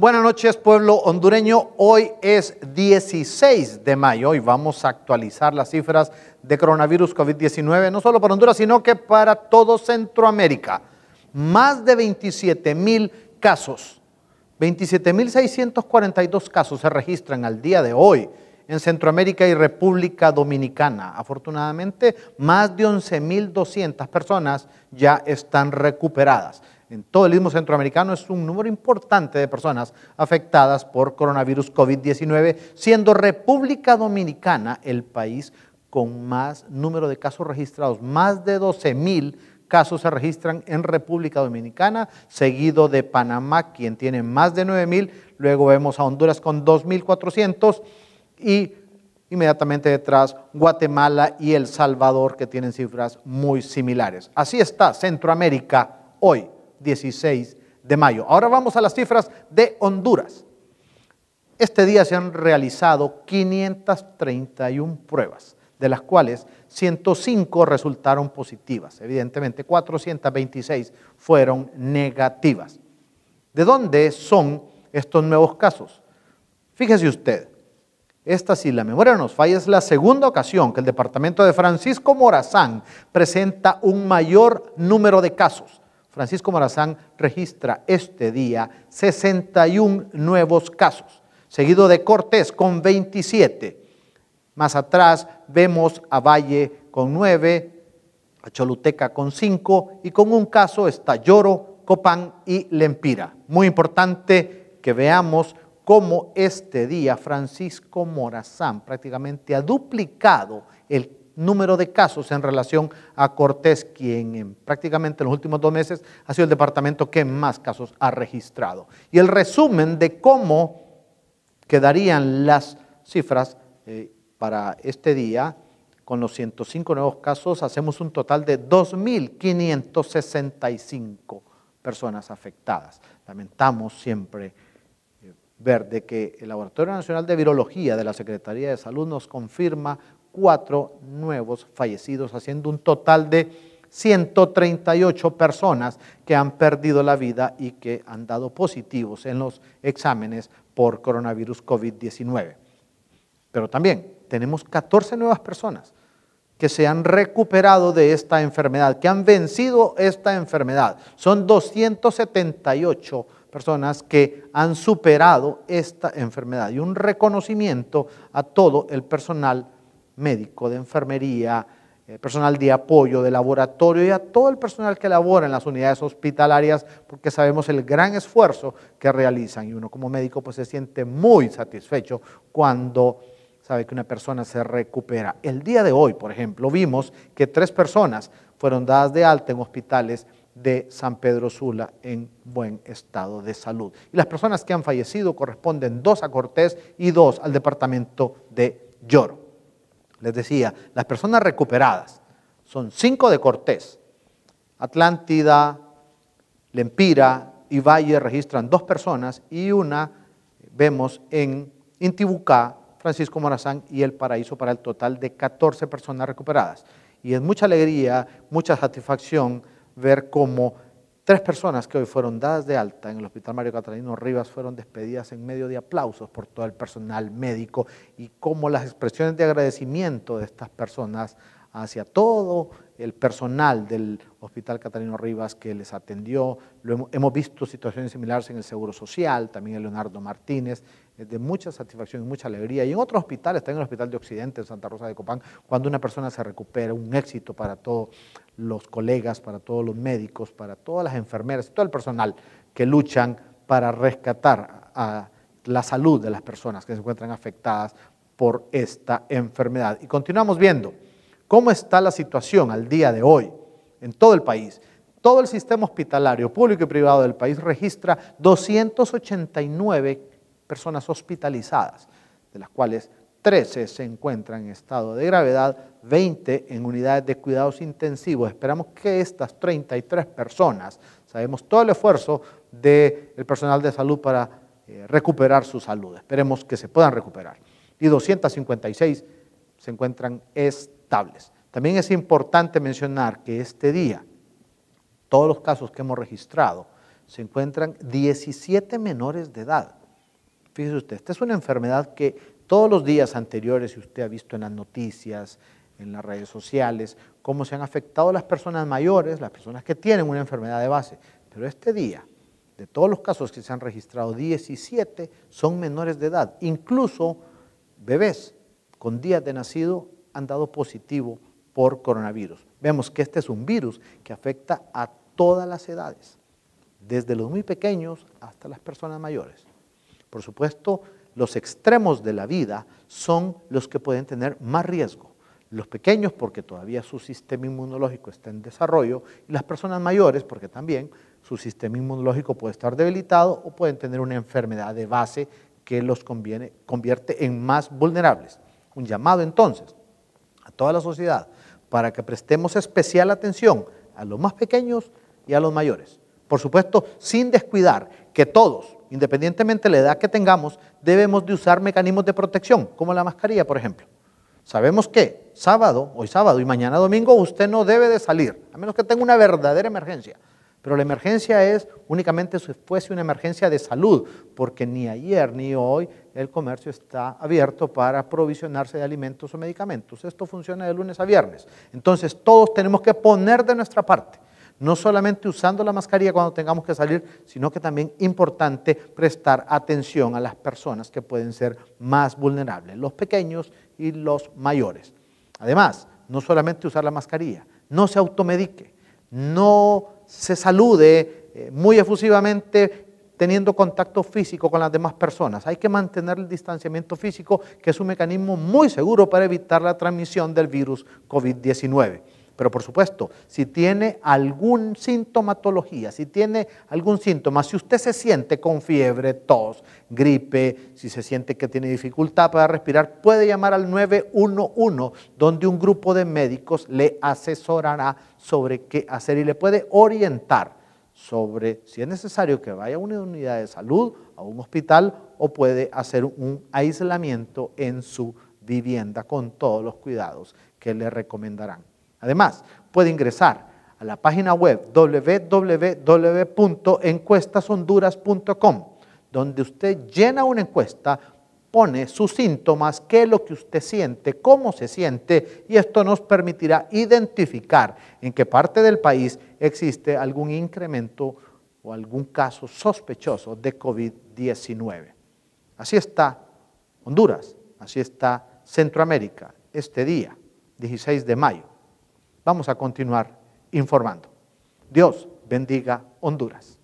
Buenas noches, pueblo hondureño. Hoy es 16 de mayo y vamos a actualizar las cifras de coronavirus COVID-19, no solo para Honduras, sino que para todo Centroamérica. Más de 27 mil casos, 27.642 casos se registran al día de hoy en Centroamérica y República Dominicana. Afortunadamente, más de 11.200 personas ya están recuperadas en todo el istmo centroamericano es un número importante de personas afectadas por coronavirus COVID-19, siendo República Dominicana el país con más número de casos registrados, más de 12.000 mil casos se registran en República Dominicana, seguido de Panamá, quien tiene más de mil. luego vemos a Honduras con 2.400 y inmediatamente detrás Guatemala y El Salvador, que tienen cifras muy similares. Así está Centroamérica hoy. 16 de mayo. Ahora vamos a las cifras de Honduras. Este día se han realizado 531 pruebas, de las cuales 105 resultaron positivas. Evidentemente, 426 fueron negativas. ¿De dónde son estos nuevos casos? Fíjese usted, esta, si la memoria nos falla, es la segunda ocasión que el departamento de Francisco Morazán presenta un mayor número de casos. Francisco Morazán registra este día 61 nuevos casos, seguido de Cortés con 27. Más atrás vemos a Valle con 9, a Choluteca con 5 y con un caso está Lloro, Copán y Lempira. Muy importante que veamos cómo este día Francisco Morazán prácticamente ha duplicado el número de casos en relación a Cortés, quien prácticamente en los últimos dos meses ha sido el departamento que más casos ha registrado. Y el resumen de cómo quedarían las cifras eh, para este día, con los 105 nuevos casos, hacemos un total de 2.565 personas afectadas. Lamentamos siempre eh, ver que el Laboratorio Nacional de Virología de la Secretaría de Salud nos confirma cuatro nuevos fallecidos, haciendo un total de 138 personas que han perdido la vida y que han dado positivos en los exámenes por coronavirus COVID-19. Pero también tenemos 14 nuevas personas que se han recuperado de esta enfermedad, que han vencido esta enfermedad. Son 278 personas que han superado esta enfermedad y un reconocimiento a todo el personal médico, de enfermería, eh, personal de apoyo, de laboratorio y a todo el personal que labora en las unidades hospitalarias, porque sabemos el gran esfuerzo que realizan y uno como médico pues se siente muy satisfecho cuando sabe que una persona se recupera. El día de hoy, por ejemplo, vimos que tres personas fueron dadas de alta en hospitales de San Pedro Sula en buen estado de salud. Y las personas que han fallecido corresponden dos a Cortés y dos al departamento de Lloro. Les decía, las personas recuperadas son cinco de Cortés. Atlántida, Lempira y Valle registran dos personas y una vemos en Intibucá, Francisco Morazán y El Paraíso para el total de 14 personas recuperadas. Y es mucha alegría, mucha satisfacción ver cómo Tres personas que hoy fueron dadas de alta en el Hospital Mario Catalino Rivas fueron despedidas en medio de aplausos por todo el personal médico y como las expresiones de agradecimiento de estas personas hacia todo el personal del Hospital Catalino Rivas que les atendió. Lo hemos, visto situaciones similares en el Seguro Social, también en Leonardo Martínez, eh, de mucha satisfacción y mucha alegría. Y en otros hospitales, también en el Hospital de Occidente, en Santa Rosa de Copán, cuando una persona se recupera, un éxito para todos los colegas, para todos los médicos, para todas las enfermeras, todo el personal que luchan para rescatar a la salud de las personas que se encuentran afectadas por esta enfermedad. Y continuamos viendo. ¿Cómo está la situación al día de hoy en todo el país? Todo el sistema hospitalario público y privado del país registra 289 personas hospitalizadas, de las cuales 13 se encuentran en estado de gravedad, 20 en unidades de cuidados intensivos. Esperamos que estas 33 personas, sabemos todo el esfuerzo del personal de salud para eh, recuperar su salud, esperemos que se puedan recuperar. Y 256 se encuentran es este también es importante mencionar que este día, todos los casos que hemos registrado, se encuentran 17 menores de edad. Fíjese usted, esta es una enfermedad que todos los días anteriores, si usted ha visto en las noticias, en las redes sociales, cómo se han afectado las personas mayores, las personas que tienen una enfermedad de base. Pero este día, de todos los casos que se han registrado, 17 son menores de edad, incluso bebés con días de nacido han dado positivo por coronavirus. Vemos que este es un virus que afecta a todas las edades, desde los muy pequeños hasta las personas mayores. Por supuesto, los extremos de la vida son los que pueden tener más riesgo. Los pequeños porque todavía su sistema inmunológico está en desarrollo y las personas mayores porque también su sistema inmunológico puede estar debilitado o pueden tener una enfermedad de base que los convierte en más vulnerables. Un llamado entonces toda la sociedad, para que prestemos especial atención a los más pequeños y a los mayores. Por supuesto, sin descuidar que todos, independientemente de la edad que tengamos, debemos de usar mecanismos de protección, como la mascarilla, por ejemplo. Sabemos que sábado, hoy sábado y mañana domingo, usted no debe de salir, a menos que tenga una verdadera emergencia. Pero la emergencia es únicamente si fuese una emergencia de salud, porque ni ayer ni hoy el comercio está abierto para provisionarse de alimentos o medicamentos. Esto funciona de lunes a viernes. Entonces todos tenemos que poner de nuestra parte, no solamente usando la mascarilla cuando tengamos que salir, sino que también importante prestar atención a las personas que pueden ser más vulnerables, los pequeños y los mayores. Además, no solamente usar la mascarilla, no se automedique, no se salude eh, muy efusivamente teniendo contacto físico con las demás personas. Hay que mantener el distanciamiento físico, que es un mecanismo muy seguro para evitar la transmisión del virus COVID-19. Pero por supuesto, si tiene alguna sintomatología, si tiene algún síntoma, si usted se siente con fiebre, tos, gripe, si se siente que tiene dificultad para respirar, puede llamar al 911, donde un grupo de médicos le asesorará sobre qué hacer y le puede orientar sobre si es necesario que vaya a una unidad de salud, a un hospital o puede hacer un aislamiento en su vivienda con todos los cuidados que le recomendarán. Además, puede ingresar a la página web www.encuestashonduras.com, donde usted llena una encuesta, pone sus síntomas, qué es lo que usted siente, cómo se siente, y esto nos permitirá identificar en qué parte del país existe algún incremento o algún caso sospechoso de COVID-19. Así está Honduras, así está Centroamérica este día, 16 de mayo. Vamos a continuar informando. Dios bendiga Honduras.